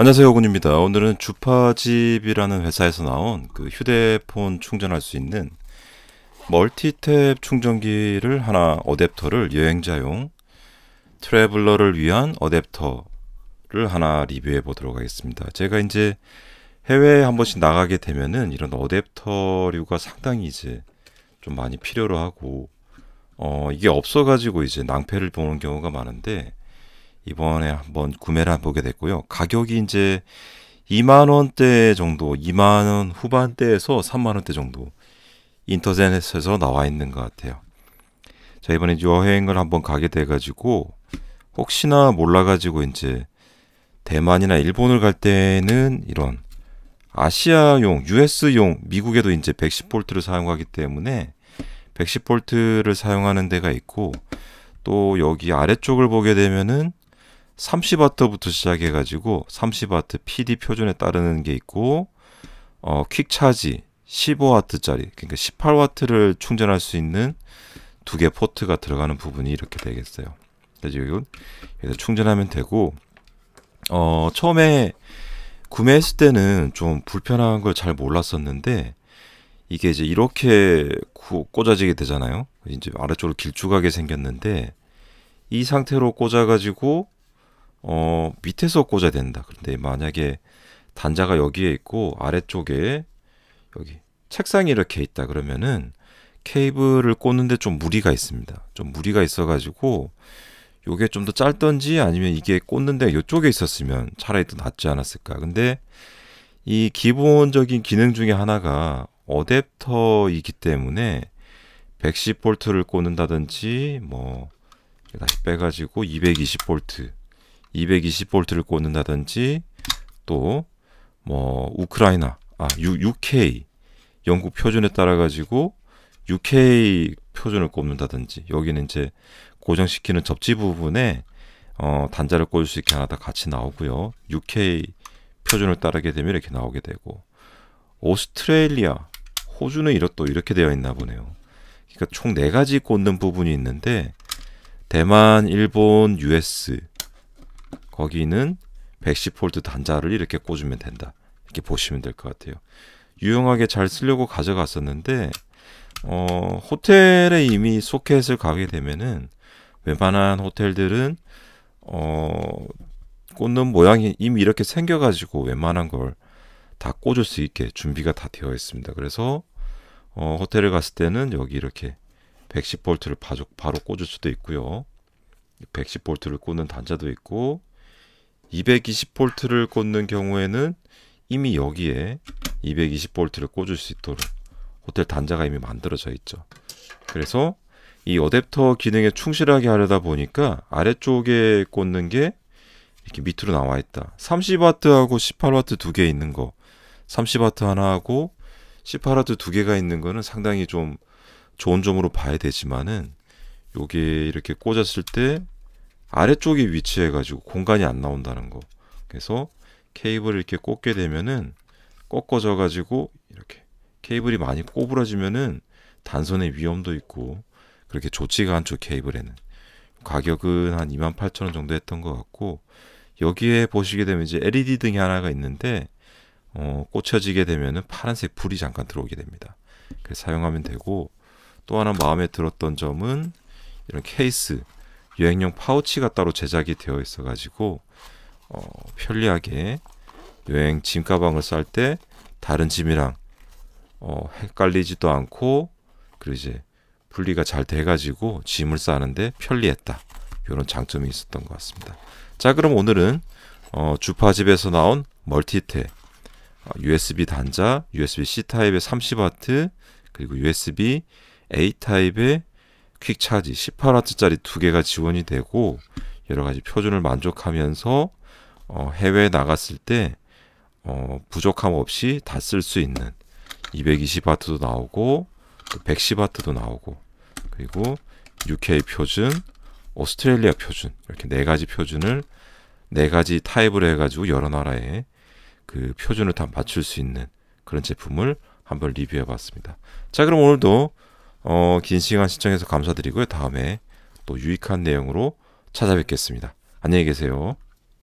안녕하세요, 군입니다 오늘은 주파집이라는 회사에서 나온 그 휴대폰 충전할 수 있는 멀티탭 충전기를 하나 어댑터를 여행자용 트래블러를 위한 어댑터를 하나 리뷰해 보도록 하겠습니다. 제가 이제 해외에 한 번씩 나가게 되면은 이런 어댑터류가 상당히 이제 좀 많이 필요로 하고 어 이게 없어 가지고 이제 낭패를 보는 경우가 많은데 이번에 한번 구매를 한 보게 됐고요. 가격이 이제 2만 원대 정도, 2만 원 후반대에서 3만 원대 정도 인터넷에서 나와 있는 것 같아요. 자 이번에 여행을 한번 가게 돼가지고 혹시나 몰라가지고 이제 대만이나 일본을 갈 때는 이런 아시아용, US용, 미국에도 이제 110볼트를 사용하기 때문에 110볼트를 사용하는 데가 있고 또 여기 아래쪽을 보게 되면은 30W부터 시작해 가지고 30W PD 표준에 따르는 게 있고 어, 퀵 차지 15W짜리 그러니까 18W를 충전할 수 있는 두 개 포트가 들어가는 부분이 이렇게 되겠어요. 그래서 이건 여기서 충전하면 되고 어, 처음에 구매했을 때는 좀 불편한 걸 잘 몰랐었는데 이게 이제 이렇게 꽂아지게 되잖아요. 이제 아래쪽으로 길쭉하게 생겼는데 이 상태로 꽂아가지고 어, 밑에서 꽂아야 된다. 그런데 만약에 단자가 여기에 있고 아래쪽에 여기 책상이 이렇게 있다 그러면은 케이블을 꽂는데 좀 무리가 있습니다. 좀 무리가 있어가지고 요게 좀 더 짧던지 아니면 이게 꽂는데 요쪽에 있었으면 차라리 더 낫지 않았을까. 근데 이 기본적인 기능 중에 하나가 어댑터이기 때문에 110V를 꽂는다든지 뭐 다시 빼가지고 220V 220볼트를 꽂는다든지 또 뭐 우크라이나 아 UK 영국 표준에 따라 가지고 UK 표준을 꼽는다든지 여기는 이제 고정시키는 접지 부분에 어, 단자를 꽂을 수 있게 하나 다 같이 나오고요. UK 표준을 따르게 되면 이렇게 나오게 되고 오스트레일리아 호주는 이렇또 이렇게 되어 있나 보네요. 그러니까 총 네 가지 꽂는 부분이 있는데 대만, 일본, US 거기는 110V 단자를 이렇게 꽂으면 된다. 이렇게 보시면 될 것 같아요. 유용하게 잘 쓰려고 가져갔었는데 어, 호텔에 이미 소켓을 가게 되면은 웬만한 호텔들은 어, 꽂는 모양이 이미 이렇게 생겨가지고 웬만한 걸 다 꽂을 수 있게 준비가 다 되어 있습니다. 그래서 어, 호텔을 갔을 때는 여기 이렇게 110V를 바로, 꽂을 수도 있고요. 110V를 꽂는 단자도 있고 220V를 꽂는 경우에는 이미 여기에 220V를 꽂을 수 있도록 호텔 단자가 이미 만들어져 있죠. 그래서 이 어댑터 기능에 충실하게 하려다 보니까 아래쪽에 꽂는 게 이렇게 밑으로 나와 있다. 30W하고 18W 두 개 있는 거, 30W 하나하고 18W 두 개가 있는 거는 상당히 좀 좋은 점으로 봐야 되지만은 요게 이렇게 꽂았을 때 아래쪽에 위치해 가지고 공간이 안 나온다는 거 그래서 케이블을 이렇게 꽂게 되면은 꺾어져 가지고 이렇게 케이블이 많이 꼬부라지면은 단선의 위험도 있고 그렇게 좋지가 않죠 케이블에는 가격은 한 28,000원 정도 했던 것 같고 여기에 보시게 되면 이제 LED 등이 하나가 있는데 어, 꽂혀지게 되면은 파란색 불이 잠깐 들어오게 됩니다. 그래서 사용하면 되고 또 하나 마음에 들었던 점은 이런 케이스 여행용 파우치가 따로 제작이 되어 있어 가지고 어, 편리하게 여행 짐 가방을 쌀 때 다른 짐이랑 어, 헷갈리지도 않고 그리고 이제 분리가 잘 돼가지고 짐을 싸는데 편리했다 이런 장점이 있었던 것 같습니다 자 그럼 오늘은 어, 주파집에서 나온 멀티탭 USB 어, 단자, USB-C 타입의 30W 그리고 USB A 타입의 퀵차지 18W짜리 두 개가 지원이 되고 여러 가지 표준을 만족하면서 어, 해외에 나갔을 때 어, 부족함 없이 다 쓸 수 있는 220W도 나오고 110W도 나오고 그리고 UK 표준, 오스트레일리아 표준 이렇게 네 가지 표준을 네 가지 타입으로 해가지고 여러 나라의 그 표준을 다 맞출 수 있는 그런 제품을 한번 리뷰해 봤습니다. 자 그럼 오늘도 어, 긴 시간 시청해서 감사드리고요. 다음에 또 유익한 내용으로 찾아뵙겠습니다. 안녕히 계세요.